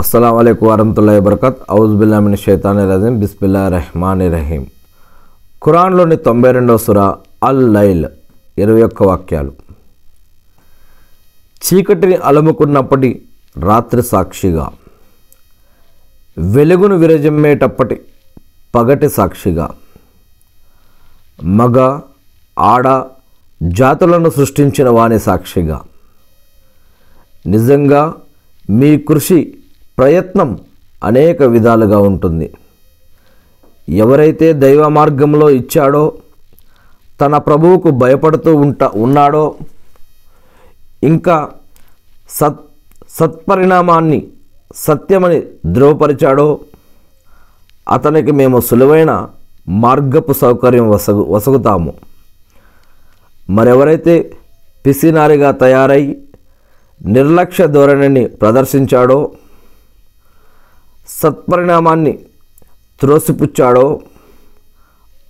అస్సలం అయికు వరహతుల్లా వబర్కత్ ఔజ్బిల్లామిన్ షేతాని రజీం బిస్బిల్లా రెహమాన్ రహీం ఖురాన్లోని తొంభై రెండవ సుర అల్ లైల్ ఇరవై ఒక్క వాక్యాలు చీకటిని అలముకున్నప్పటి రాత్రి సాక్షిగా వెలుగును విరజమ్మేటప్పటి పగటి సాక్షిగా మగ ఆడ జాతులను సృష్టించిన వాని సాక్షిగా నిజంగా మీ కృషి ప్రయత్నం అనేక విధాలుగా ఉంటుంది ఎవరైతే దైవ మార్గంలో ఇచ్చాడో తన ప్రభువుకు భయపడుతూ ఉంటా ఉన్నాడో ఇంకా సత్ సత్పరిణామాన్ని సత్యమని ధృవపరిచాడో అతనికి మేము సులువైన మార్గపు సౌకర్యం వసగు వసగుతాము మరెవరైతే పిసినారిగా తయారై నిర్లక్ష్య ధోరణిని ప్రదర్శించాడో సత్పరిణామాన్ని త్రోసిపుచ్చాడో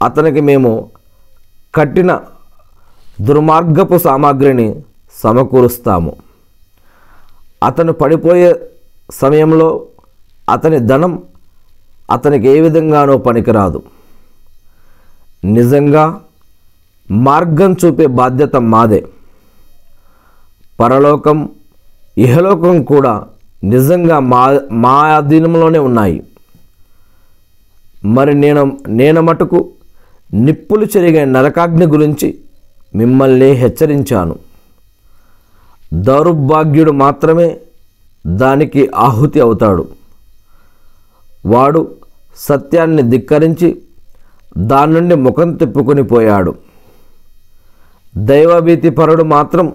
అతనికి మేము కట్టిన దుర్మార్గపు సామాగ్రిని సమకూరుస్తాము అతను పడిపోయే సమయంలో అతని ధనం అతనికి ఏ విధంగానో పనికిరాదు నిజంగా మార్గం చూపే బాధ్యత మాదే పరలోకం ఇహలోకం కూడా నిజంగా మా మా అధీనంలోనే ఉన్నాయి మరి నేను నేను మటుకు నిప్పులు చెరిగే నరకాగ్ని గురించి మిమ్మల్ని హెచ్చరించాను దౌర్భాగ్యుడు మాత్రమే దానికి ఆహుతి అవుతాడు వాడు సత్యాన్ని ధిక్కరించి దాని నుండి ముఖం తిప్పుకొని పోయాడు దైవభీతి పరుడు మాత్రం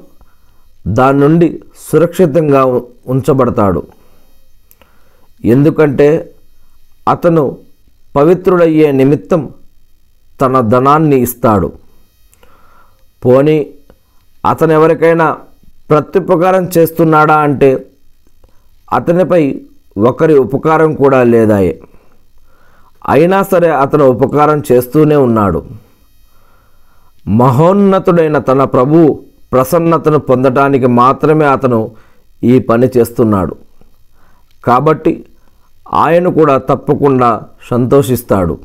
దాని నుండి సురక్షితంగా ఉంచబడతాడు ఎందుకంటే అతను పవిత్రుడయ్యే నిమిత్తం తన ధనాన్ని ఇస్తాడు పోని అతను ఎవరికైనా ప్రత్యుపకారం చేస్తున్నాడా అంటే అతనిపై ఒకరి ఉపకారం కూడా లేదాయే అయినా సరే అతను ఉపకారం చేస్తూనే ఉన్నాడు మహోన్నతుడైన తన ప్రభువు ప్రసన్నతను పొందటానికి మాత్రమే అతను ఈ పని చేస్తున్నాడు కాబట్టి ఆయన కూడా తప్పకుండా సంతోషిస్తాడు